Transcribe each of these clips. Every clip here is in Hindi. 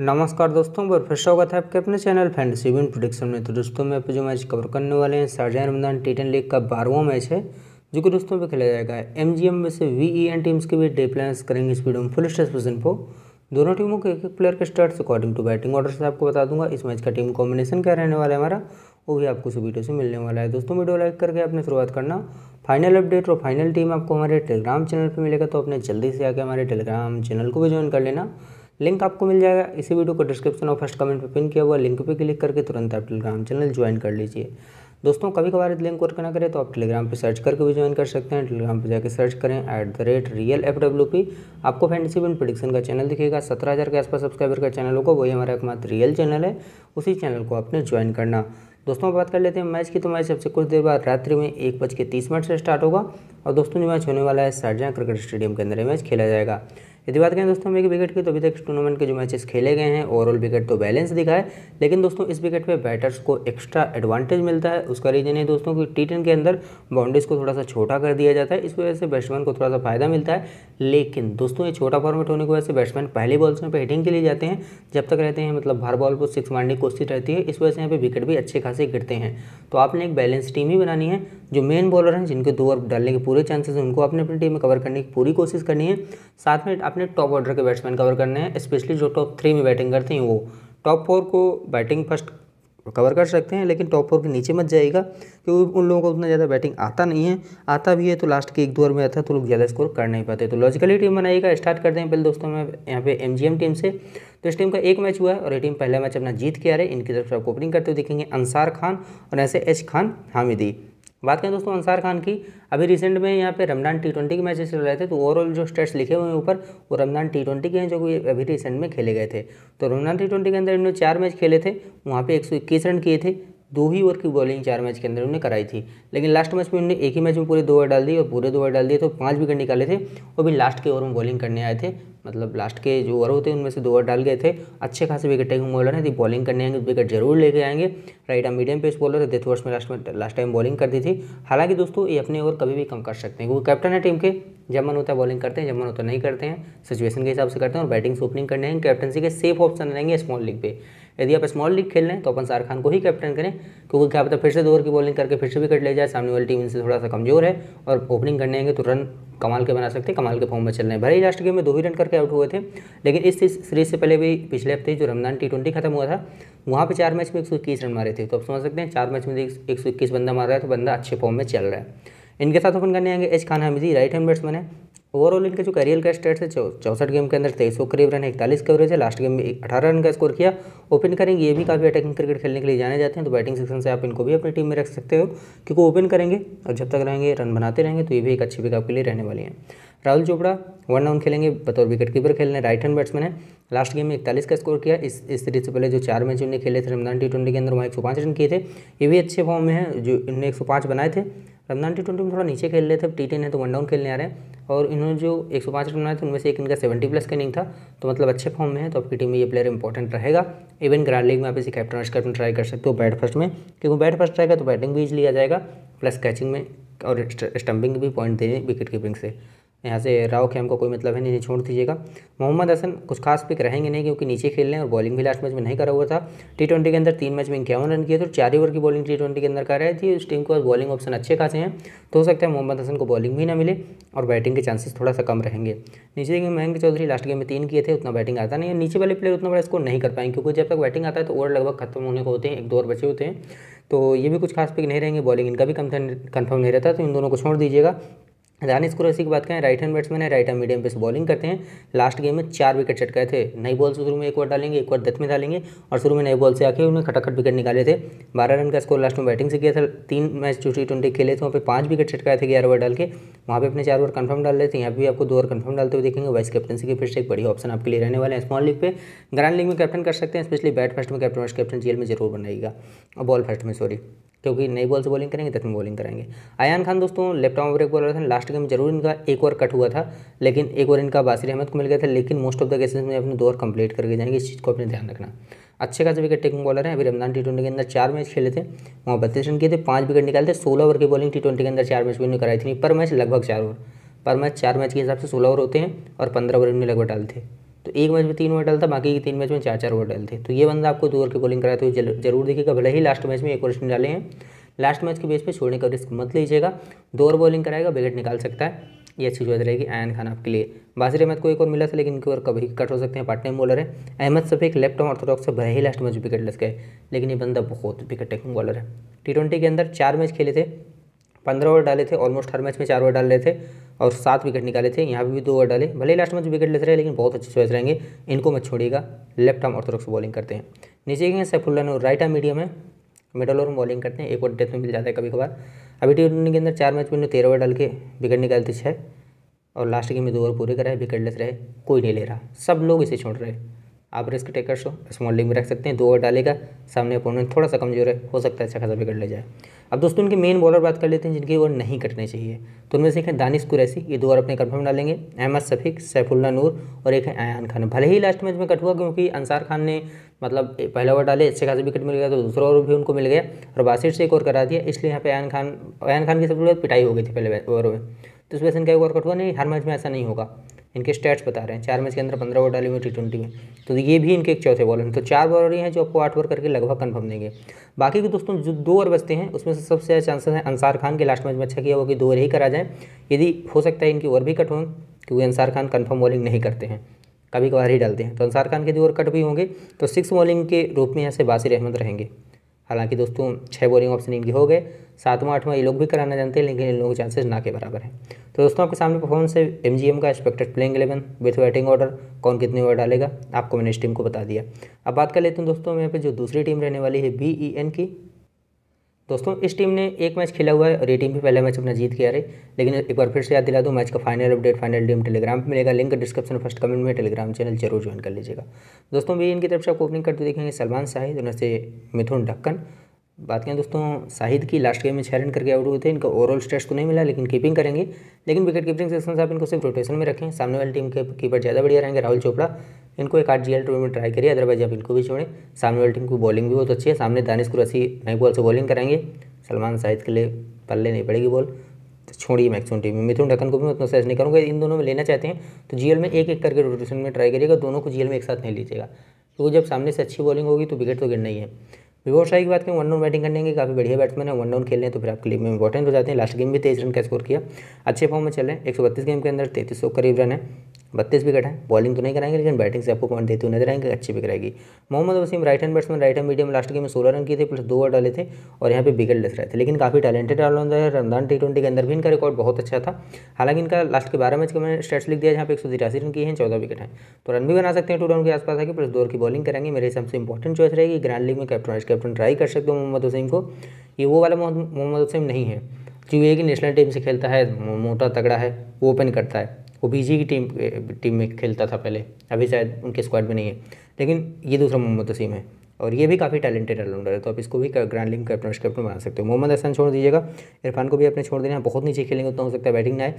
नमस्कार दोस्तों बहुत फिर स्वागत है आपके अपने चैनल फ्रेंड सीविन प्रोडिक्शन में तो दोस्तों मैं जो मैच कवर करने वाले हैं शाहजहां रमदान टेन लीग का बारहवां मैच है जो कि दोस्तों पे खेला जाएगा एम जी एम में से वी ई एन टीम्स के बीच डे प्लान्स करेंगे स्पीड में फुल स्टेशन पर दोनों टीमों के एक एक प्लेयर के start according to batting order से आपको बता दूंगा इस मैच का टीम कॉम्बिनेशन क्या रहने वाला है हमारा वो भी आपको इस वीडियो से मिलने वाला है दोस्तों वीडियो लाइक करके आपने शुरुआत करना फाइनल अपडेट और फाइनल टीम आपको हमारे टेलीग्राम चैनल पर मिलेगा तो आपने जल्दी से आके हमारे टेलीग्राम चैनल को भी ज्वाइन कर लेना लिंक आपको मिल जाएगा इसी वीडियो को डिस्क्रिप्शन और फर्स्ट कमेंट पर पिन किया हुआ लिंक पे क्लिक करके तुरंत आप टेलीग्राम चैनल ज्वाइन कर लीजिए दोस्तों कभी कभार लिंक वर्क ना करें तो आप टेलीग्राम पे सर्च करके भी ज्वाइन कर सकते हैं टेलीग्राम पे जाकर सर्च करें at the rate real F W P आपको फैंडसिप बिन प्रडिक्शन का चैनल दिखेगा सत्रह हज़ार के आसपास सब्सक्राइबर का चैनल होगा वही हमारा एकमात्र रियल चैनल है उसी चैनल को आपने ज्वाइन करना दोस्तों बात कर लेते हैं मैच की तो मैच सबसे कुछ देर बाद रात्रि में एक बज के तीस मिनट से स्टार्ट होगा और दोस्तों जो मैच होने वाला है शारजा क्रिकेट स्टेडियम के अंदर मैच खेला जाएगा यदि बात करें दोस्तों हम एक विकेट की तो अभी तक इस टूर्नामेंट के जो मैचेस खेले गए हैं ओवरऑल विकेट तो बैलेंस दिखा है लेकिन दोस्तों इस विकेट पर बैटर्स को एक्स्ट्रा एडवांटेज मिलता है उसका रीजन है दोस्तों कि टी के अंदर बाउंड्रीज को थोड़ा सा छोटा कर दिया जाता है इस वजह से बैट्समैन को थोड़ा सा फायदा मिलता है लेकिन दोस्तों ये छोटा फॉर्मेट होने की वजह से बैट्समैन पहली बॉल्स में हिटिंग के लिए जाते हैं जब तक रहते हैं मतलब हर बॉल को सिक्स मारने की कोशिश रहती है इस वजह से यहाँ पे विकेट भी अच्छे खासे गिरते हैं तो आपने एक बैलेंस टीम ही बनानी है जो मेन बॉलर हैं जिनके दो ओवर डालने के पूरे चांसेस हैं उनको अपने अपनी टीम में कवर करने की पूरी कोशिश करनी है साथ में आप आपने टॉप ऑर्डर के बैट्समैन कवर करने हैं स्पेशली जो टॉप थ्री में बैटिंग करते हैं वो टॉप फोर को बैटिंग फर्स्ट कवर कर सकते हैं लेकिन टॉप फोर के नीचे मत जाएगा क्योंकि उन लोगों को उतना ज़्यादा बैटिंग आता नहीं है आता भी है तो लास्ट के एक दो में आता है तो लोग ज़्यादा स्कोर कर नहीं पाते तो लॉजिकली टीम बनाइएगा स्टार्ट करते हैं पहले दोस्तों में यहाँ पे एमजीएम टीम से तो इस टीम का एक मैच हुआ है और ये टीम पहला मैच अपना जीत के आ रहे इनकी तरफ से आपको ओपनिंग करते हुए देखेंगे अंसार खान और ऐसे एच खान हामिदी बात करें दोस्तों अंसार खान की अभी रिसेंट में यहाँ पे रमजान टी ट्वेंटी के मैचेस चल रहे थे तो ओवरऑल जो स्टेट्स लिखे हुए हैं ऊपर वो रमजान टी ट्वेंटी के हैं जो कि अभी रिसेंट में खेले गए थे तो रमजान टी ट्वेंटी के अंदर इन्होंने चार मैच खेले थे वहाँ पे एक सौ इक्कीस रन किए थे दो ही ओवर की बॉलिंग चार मैच के अंदर उन्होंने कराई थी लेकिन लास्ट मैच में उन्होंने एक ही मैच में पूरे दो ओवर डाल दिए और पूरे दो ओवर डाल दिए तो पाँच विकेट निकाले थे और भी लास्ट के ओवर में बॉलिंग करने आए थे मतलब लास्ट के जो ओवर होते हैं उनमें से दो ओवर डाल गए थे अच्छे खासे विकेट टेकिंग बॉलर हैं यदि बॉलिंग करने आएंगे विकेट तो जरूर लेके आएंगे right arm medium pace bowler है डेथ वर्ष में लास्ट में लास्ट टाइम बॉलिंग कर दी थी हालांकि दोस्तों ये अपने ओवर कभी भी कम कर सकते हैं क्योंकि कैप्टन है टीम के जब मन होता है बॉलिंग करते हैं जब मन होता नहीं करते हैं सिचुएशन के हिसाब से करते हैं और बैटिंग से ओपनिंग करने हैं कैप्टनसी के सेफ ऑप्शन रहेंगे स्मॉल लीग पे यदि आप स्मॉल लीग खेल रहे तो अपन शाहरुख खान को ही कैप्टन करें क्योंकि क्या पता फिर से दो ओवर की बॉलिंग करके फिर से विकेट ले जाए सामने वाली टीम इनसे थोड़ा सा कमजोर है और ओपनिंग करने आएंगे तो रन कमाल के बना सकते हैं कमाल के फॉर्म में चल रहे हैं भले ही लास्ट गेम में दो ही रन करके आउट हुए थे लेकिन इस सीरीज से पहले भी पिछले हफ्ते जो रमजान टी ट्वेंटी खत्म हुआ था वहाँ पे चार मैच में एक रन मारे थे तो आप समझ सकते हैं चार मैच में एक सौ बंदा मार रहा है तो बंदा अच्छे फॉर्म में चल रहा है इनके साथ ओपन करने आएंगे एच खान हमीजी राइट हैंड बैट्समैन है ओवरऑल इनके जो कैरियर का स्टेट है चौसठ गेम के अंदर तेईस सौ करीब रन है इकतालीस कवरेज है लास्ट गेम में अठारह रन का स्कोर किया ओपन करेंगे ये भी काफ़ी अटैकिंग क्रिकेट खेलने के लिए जाने जाते हैं तो बैटिंग सेक्शन से आप इनको भी अपनी टीम में रख सकते हो क्योंकि ओपन करेंगे और जब तक रहेंगे रन बनाते रहेंगे तो ये भी एक अच्छी पिकअप के लिए रहने वाली है राहुल चोपड़ा वन डाउन खेलेंगे बतौर विकेट कीपर खेल रहे राइट हैंड बैट्समैन है लास्ट गेम में इकतालीस का स्कोर किया इस इस सीरीज से पहले जो चार मैच उन्हें खेले थे रमजान टी ट्वेंटी के अंदर वहाँ एक सौ पाँच रन किए थे ये भी अच्छे फॉर्म में है जो इन्होंने एक सौ पाँच बनाए थे रमजान टी ट्वेंटी में थोड़ा नीचे खेल रहे थे टी टेन है तो वन डाउन खेलने आ रहे हैं और इन्होंने जो एक सौ पाँच रन बनाए थे उनमें से एक इनका सेवेंटी प्लस का इनिंग था तो मतलब अच्छे फॉर्म में है तो आपकी टीम में ये प्लेयर इंपॉर्टेंट रहेगा इवन ग्रांड लीग में आप इसे कैप्टन और कैप्टन ट्राई कर सकते हो बैट फर्स्ट में क्योंकि बैट फर्स्ट रहेगा तो बैटिंग भी ईजिली लिया जाएगा प्लस कैचिंग में और स्टंपिंग भी पॉइंट देने विकेट कीपिंग से यहाँ से राव का को कोई मतलब है नहीं छोड़ दीजिएगा मोहम्मद हसन कुछ खास पिक रहेंगे नहीं क्योंकि नीचे खेल रहे हैं और बॉलिंग भी लास्ट मैच में नहीं करा हुआ था टी ट्वेंटी के अंदर तीन मैच में इक्यावन रन किए थे और चार ओवर की बॉलिंग टी ट्वेंटी के अंदर कर रही थी उस टीम को बॉलिंग ऑप्शन अच्छे खासे हैं तो हो सकता है मोहम्मद हसन को बॉलिंग भी ना मिले और बैटिंग के चांसेस थोड़ा सा कम रहेंगे नीचे के मयंक चौधरी लास्ट गेम में तीन किए थे उतना बैटिंग आता नहीं है नीचे वाले प्लेयर उतना बड़ा स्कोर नहीं कर पाएंगे क्योंकि जब तक बैटिंग आता है तो ओवर लगभग खत्म होने को होते हैं एक दो ओवर बचे होते हैं तो ये भी कुछ खास पिक नहीं रहेंगे बॉलिंग इनका भी कन्फर्म नहीं रहता तो इन दोनों को छोड़ दीजिएगा दानिश कुरैसी की बात करें राइट हैंड बैट्समैन है राइट हैंड मीडियम से बॉलिंग करते हैं लास्ट गेम में चार विकेट चटकाए थे नई बॉल से शुरू में एक ओवर डालेंगे एक बार दस में डालेंगे और शुरू में नई बॉल से आके उन्हें खटाखट विकेट निकाले थे बारह रन का स्कोर लास्ट में बैटिंग से किया था तीन मैच टू टी ट्वेंटी खेले थे वहाँ पर पाँच विकेट चटकाए थे ग्यारह ओवर डाल के वहाँ पर अपने चार ओवर कन्फर्म डाल रहे थे यहाँ भी आपको दो ओवर कन्फर्म डालते हुए देखेंगे वाइस कैप्टनसी के फिर से एक बड़ी ऑप्शन आपके लिए रहने वाले हैं स्मॉल लीग पे ग्रांड लीग में कैप्टन कर सकते हैं स्पेशली बैट फर्स्ट में कैप्टन वाइस कैप्टन जेल में जरूर बनाएगा और बॉल फर्स्ट में सॉरी क्योंकि नई बॉल से बॉलिंग करेंगे दस में बॉलिंग करेंगे आयान खान दोस्तों लेफ्ट आर्म ब्रेक बॉलर थे लास्ट गेम जरूर इनका एक ओवर कट हुआ था लेकिन एक ओवर इनका बासिर अहमद को मिल गया था लेकिन मोस्ट ऑफ द केसेस में अपने दो ओवर कंप्लीट करके जाएंगे इस चीज़ को अपने ध्यान रखना अच्छे खास विकेट टेकिंग बॉलर हैं अभी रमजान टी ट्वेंटी के अंदर चार मैच खेले थे वहाँ बत्तीस रन किए थे पाँच विकेट निकाले थे सोलह ओवर की बॉलिंग टी ट्वेंटी के अंदर चार मैच भी कराई थी पर मैच लगभग चार ओवर पर मैच चार मैच के हिसाब से सोलह ओवर होते हैं और पंद्रह ओवर इन्होंने लगभग डालते हैं तो एक मैच में तीन ओवर डालता बाकी के तीन मैच में चार चार ओवर डालते तो ये बंदा आपको दो ओवर की बॉलिंग कराते हुए जरूर देखिएगा भले ही लास्ट मैच में एक ओवर डाले हैं लास्ट मैच के बेस पर छोड़ने का रिस्क मत लीजिएगा दो ओवर बॉलिंग कराएगा विकेट निकाल सकता है ये अच्छी चॉइस रहेगी आयन खान आपके लिए बासिर अहमद को एक और मिला था लेकिन इनके ओवर कभी कट हो सकते हैं पार्ट टाइम बॉलर है अहमद एक लेफ्ट ऑर्थोडॉक्स है भले ही लास्ट मैच विकेट लग गए लेकिन ये बंदा बहुत विकेट टेकिंग बॉलर है टी ट्वेंटी के अंदर चार मैच खेले थे पंद्रह ओवर डाले थे ऑलमोस्ट हर मैच में चार ओवर डाल रहे थे और सात विकेट निकाले थे यहाँ पर भी दो ओवर डाले भले ही लास्ट मैच विकेट लेते रहे लेकिन बहुत अच्छे चॉइस रहेंगे इनको मैं छोड़िएगा लेफ्ट आर्म ऑर्थोडॉक्स बॉलिंग करते हैं नीचे गए सैफुल्ला और राइट आर्म मीडियम है मिडल ओवर में बॉलिंग करते हैं एक ओवर डेथ में मिल जाता है कभी कभार अभी टी के अंदर चार मैच में तेरह ओवर डाल के विकेट निकालते छः और लास्ट गेम में दो ओवर पूरे कराए विकेट लेते रहे कोई नहीं ले रहा सब लोग इसे छोड़ रहे आप रिस्क टेकर्स हो स्मॉल लिंग में रख सकते हैं दो ओवर डालेगा सामने अपोनेंट थोड़ा सा कमजोर है हो सकता है अच्छा खासा बिगड़ ले जाए अब दोस्तों उनके मेन बॉलर बात कर लेते हैं जिनके ओवर नहीं कटने चाहिए तो उनमें से एक है दानिश कुरैसी ये दो ओवर अपने कन्फर्म डालेंगे अहमद सफीक सैफुल्ला नूर और एक है आयान खान भले ही लास्ट मैच में कट हुआ क्योंकि अंसार खान ने मतलब पहला ओवर डाले अच्छे खासे विकेट मिल गया तो दूसरा ओवर भी उनको मिल गया और बासिर से एक ओवर करा दिया इसलिए यहाँ पे अयान खान अयान खान की सबसे पिटाई हो गई थी पहले ओवर में तो इस वजह से इनका एक ओवर कट हुआ नहीं हर मैच में ऐसा नहीं होगा इनके स्टैट्स बता रहे हैं चार मैच के अंदर पंद्रह ओवर डाली हुई टी ट्वेंटी में तो ये भी इनके एक चौथे बॉलर हैं तो चार बॉलर ही हैं जो आपको आठ ओवर करके लगभग कन्फर्म देंगे बाकी के दोस्तों जो दो ओवर बचते हैं उसमें से सबसे ज़्यादा चांसेस हैं अंसार खान के लास्ट मैच में अच्छा किया होगा कि दो ओवर ही करा जाए यदि हो सकता है इनकी ओवर भी कट हों क्योंकि अंसार खान कन्फर्म बॉलिंग नहीं करते हैं कभी कभार ही डालते हैं तो अंसार खान के दो ओवर कट भी होंगे तो सिक्स बॉलिंग के रूप में यहाँ से बासिर अहमद रहेंगे हालांकि दोस्तों छः बोलिंग ऑप्शन इनके हो गए सातवां आठवां ये लोग भी कराना जानते हैं लेकिन इन लोगों के चांसेस ना के बराबर हैं तो दोस्तों आपके सामने परफॉर्मेंस है एम का expected playing eleven with batting order कौन कितने ओवर डालेगा आपको मैंने इस टीम को बता दिया अब बात कर लेते हैं दोस्तों यहाँ पे जो दूसरी टीम रहने वाली है बी ई एन की दोस्तों इस टीम ने एक मैच खेला हुआ है और ये टीम भी पहला मैच अपना जीत के आ रही लेकिन एक बार फिर से याद दिला दूँ मैच का final update final team Telegram पे मिलेगा लिंक डिस्क्रिप्शन फर्स्ट कमेंट में टेलीग्राम चैनल जरूर ज्वाइन कर लीजिएगा दोस्तों भी इनकी तरफ से आप ओपनिंग करते देखेंगे सलमान शाहिद से मिथुन ढक्कन बात करें दोस्तों शाहिद की लास्ट गेम में छः रन करके आउट हुए थे इनका ओवरऑल स्टेट्स तो नहीं मिला लेकिन कीपिंग करेंगे लेकिन विकेट कीपिंग सेक्शन से आप इनको सिर्फ रोटेशन में रखें सामने वाली टीम के कीपर ज़्यादा बढ़िया रहेंगे राहुल चोपड़ा इनको एक आठ जी एल में ट्राई करिए अदरवाइज आप इनको भी छोड़ें सामने वाली टीम की बॉलिंग भी बहुत अच्छी है सामने दानिश कुरसी नई बॉल से बॉलिंग करेंगे सलमान शाहिद के लिए पल्ले नहीं पड़ेगी बॉल तो छोड़िए मैक्सिमम टीम में मिथुन ढक्कन को भी मैं उतना सजेस्ट नहीं करूँगा इन दोनों में लेना चाहते हैं तो जीएल में एक एक करके रोटेशन में ट्राई करिएगा दोनों को जीएल में एक साथ नहीं लीजिएगा क्योंकि तो जब सामने से अच्छी बॉलिंग होगी तो विकेट तो गिरना ही है विभोर शाही की बात करें वन डाउन बैटिंग करने के काफ़ी बढ़िया बैट्समैन है वन डाउन खेलने तो फिर आपके लिए इंपॉर्टेंट हो जाते हैं लास्ट गेम भी तेईस रन का स्कोर किया अच्छे फॉर्म में चल रहे हैं एक गेम के अंदर तैतीस सौ करीब रन है बत्तीस विकेट हैं बॉलिंग तो नहीं कराएंगे लेकिन बैटिंग से आपको पॉइंट देते हुए नजर आएंगे अच्छी विकेट रहेगी Mohammad Wasim right hand batsman right hand medium last game में सोलह रन किए थे प्लस दो ओवर डाले थे और यहाँ पे विकेट लेस रहे थे लेकिन काफ़ी टैलेंटेड ऑलराउंडर है रमदान टी ट्वेंटी के अंदर भी इनका रिकॉर्ड बहुत अच्छा था हालांकि इनका लास्ट के बारह मैच के मैंने स्टेट्स लिख दिया जहाँ पे एक सौ तिरासी रन किए हैं चौदह विकेट हैं तो रन भी बना सकते हैं टू रन के आसपास आगे प्लस दो की बॉलिंग करेंगे मेरे हिसाब से इंपॉर्टेंट चॉइस रहेगी ग्रैंड लीग में कैप्टन कैप्टन ट्राई कर सकते हो मोहम्मद वसीम को ये वो वाला मोहम्मद वसीम नहीं है क्योंकि एक नेशनल टीम से खेलता है मोटा तगड़ा है ओपन करता है वो बीजी की टीम टीम में खेलता था पहले अभी शायद उनके स्क्वाड में नहीं है लेकिन ये दूसरा मोहम्मद वसीम है और ये भी काफ़ी टैलेंटेड ऑलराउंडर है तो आप इसको भी ग्रैंड लिंग कैप्टन कैप्टन बना सकते हो मोहम्मद हसन छोड़ दीजिएगा इरफान को भी अपने छोड़ देना बहुत नीचे खेलेंगे उतना हो सकता है बैटिंग ना है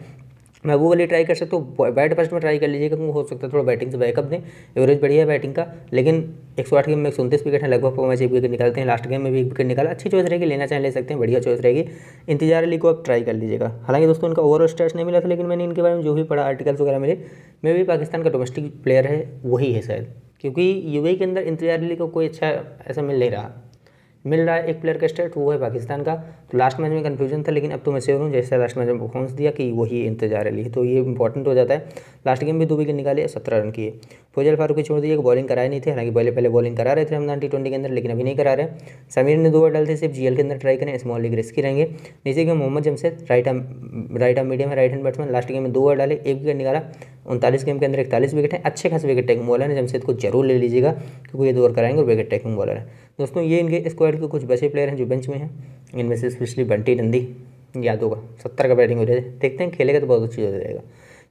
मैं वो वाली ट्राई कर सकता हूँ बैट फर्स्ट में ट्राई कर लीजिएगा क्योंकि हो सकता है थोड़ा बैटिंग से बैकअप दें एवरेज बढ़िया है बैटिंग का लेकिन एक सौ आठ गेम में एक सौ उनतीस विकेट है लगभग मैच एक विकेट निकालते हैं लास्ट गेम में भी एक विकेट निकाला अच्छी चॉइस रहेगी लेना चाहें ले सकते हैं बढ़िया चॉइस रहेगी इंतजार अली को आप ट्राई कर लीजिएगा हालांकि दोस्तों इनका ओवरऑल स्टेट्स नहीं मिला था लेकिन मैंने इनके बारे में जो भी पढ़ा आर्टिकल्स वगैरह मिले मे भी पाकिस्तान का डोमेस्टिक प्लेयर है वही है शायद क्योंकि यू के अंदर इंतजार अली को कोई अच्छा ऐसा मिल नहीं रहा मिल रहा है एक प्लेयर का स्टेट वो है पाकिस्तान का तो लास्ट मैच में कन्फ्यूजन था लेकिन अब तो मैं श्योर हूँ जैसे लास्ट मैच में परफॉर्मेंस दिया कि वही इंतजार है तो ये इंपॉर्टेंट हो जाता है लास्ट गेम भी दो विकेट निकाले सत्रह रन किए फारूक की छोड़ दिए कि बॉलिंग कराए नहीं थे हालांकि पहले पहले बॉलिंग करा रहे थे रमजान टी ट्वेंटी के अंदर लेकिन अभी नहीं करा रहे समीर ने दो ओवर थे सिर्फ जी के अंदर ट्राई करें स्मॉल लीग रिस्की रहेंगे नीचे के Mohammad Jamshed right arm right arm medium है right hand batsman last game में दो ओवर डाले एक विकेट निकाला उनतालीस गेम के अंदर इकतालीस विकेट है अच्छे खास विकेट टेकिंग बॉलर है जमशेद को जरूर ले लीजिएगा क्योंकि ये दो ओवर कराएंगे और विकेट टेकिंग बॉलर है दोस्तों ये इनके स्क्वाड के कुछ बचे प्लेयर हैं जो बेंच में हैं इनमें से स्पेशली बंटी नंदी याद होगा सत्तर का बैटिंग हो जाए देखते हैं खेलेगा तो बहुत अच्छी हो जाएगा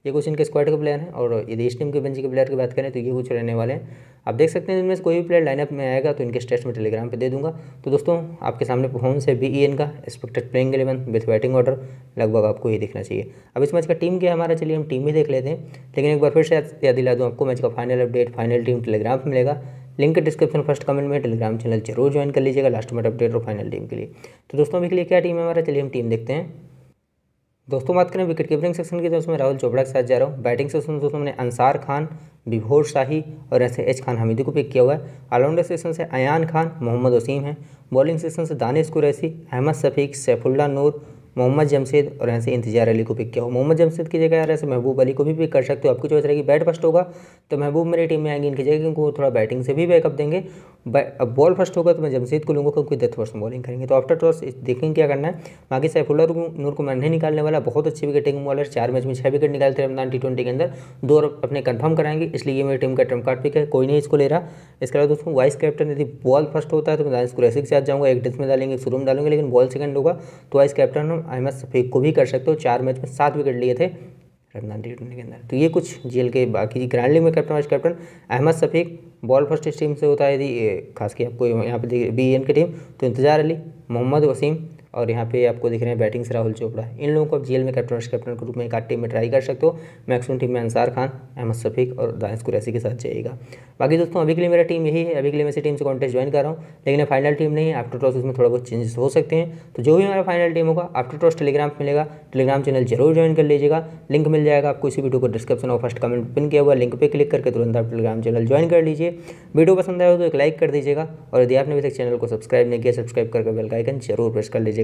ये कुछ इनके स्क्वाड के प्लेयर हैं और यदि इस टीम के बेंच के प्लेयर की बात करें तो ये कुछ रहने वाले हैं आप देख सकते हैं इनमें से कोई भी प्लेयर लाइनअप में आएगा तो इनके स्टेट्स में टेलीग्राम पर दे दूंगा तो दोस्तों आपके सामने परफॉर्मेंस है बी ई का expected playing eleven with batting order लगभग आपको ये देखना चाहिए अब इस मैच का टीम क्या हमारा चलिए हम टीम ही देख लेते हैं लेकिन एक बार फिर से याद दिला दूँ आपको मैच का final update final team Telegram पर मिलेगा लिंक डिस्क्रिप्शन फर्स्ट कमेंट में टेलीग्राम चैनल जरूर ज्वाइन कर लीजिएगा लास्ट मेट अपडेट और फाइनल टीम के लिए तो दोस्तों अभी के लिए क्या टीम है हमारा चलिए हम टीम देखते हैं दोस्तों बात करें विकेट कीपरिंग सेक्शन की तो उसमें राहुल चोपड़ा के साथ जा रहा हूँ बैटिंग सेक्शन में दोस्तों मैंने अंसार खान विभोर शाही और ऐसे एच खान हमीदी को पिक किया हुआ है ऑलराउंडर सेक्शन से अयान खान मोहम्मद वसीम है बॉलिंग सेक्शन से दानिश कुरैसी अहमद शफीक सैफुल्ला नूर मोहम्मद जमशेद और यहाँ से इंतजार अली को पिक किया हो मोहम्मद जमशेद की जगह यार ऐसे महबूब अली को भी पिक कर सकते हो आपकी चॉइस रहेगी बैट फर्स्ट होगा तो महबूब मेरी टीम में आएंगे इनकी जगह क्योंकि वो थोड़ा बैटिंग से भी बैकअप देंगे अब बॉल फर्स्ट होगा तो मैं जमशेद को लूँगा क्योंकि दस फर्स्ट बॉलिंग करेंगे तो आफ्टर टॉस देखेंगे क्या करना है बाकी सैफुल्ला नूर को मैं नहीं निकालने वाला बहुत अच्छी विकेटिंग बॉलर चार मैच में छः विकेट निकालते हैं रमदान टी ट्वेंटी के अंदर दो अपने कन्फर्म कराएंगे इसलिए मेरी टीम का ट्रम्प कार्ड पिक है कोई नहीं इसको ले रहा इसके अलावा दोस्तों वाइस कैप्टन यदि बॉल फर्स्ट होता है तो मैं इसको रेसिक से आ जाऊँगा एक डिस्क में डालेंगे एक शुरू में डालेंगे लेकिन बॉल सेकंड होगा तो वाइस कैप्टन हम अहमद सफ़ीक को भी कर सकते हो चार मैच में सात विकेट लिए थे रमजान टी ट्वेंटी के अंदर तो ये कुछ जेल के बाकी ग्रैंड लीग में captain vice captain Ahmed Shafiq ball first team से होता है यदि खास के आपको यहाँ पर बी एन की टीम तो इंतजार अली मोहम्मद वसीम और यहाँ पे आपको दिख रहे हैं बैटिंग से राहुल चोपड़ा इन लोगों को आप जेल में कैप्टन कैप्टन के रूप में एक आठ टीम में ट्राई कर सकते हो मैक्सिमम टीम में अंसार खान अहमद शफीक और दानिश कुरैसी के साथ जाएगा बाकी दोस्तों अभी के लिए मेरा टीम यही है अभी के लिए मैं इसी टीम से कॉन्टेस्ट ज्वाइन कर रहा हूँ लेकिन फाइनल टीम नहीं है आफ्टर टॉस उसमें थोड़ा बहुत चेंजेस हो सकते हैं तो जो भी हमारा फाइनल टीम होगा आफ्टर टॉस टेलीग्राम पर मिलेगा टेलीग्राम चैनल जरूर ज्वाइन कर लीजिएगा लिंक मिल जाएगा आपको इसी वीडियो को डिस्क्रिप्शन और फर्स्ट कमेंट पिन किया हुआ लिंक पर क्लिक करके तुरंत आप टेलीग्राम चैनल ज्वाइन कर लीजिए वीडियो पसंद आया तो एक लाइक कर दीजिएगा और यदि आपने अभी तक चैनल को सब्सक्राइब नहीं किया सब्सक्राइब करके बेल का आइकन जरूर प्रेस कर लीजिएगा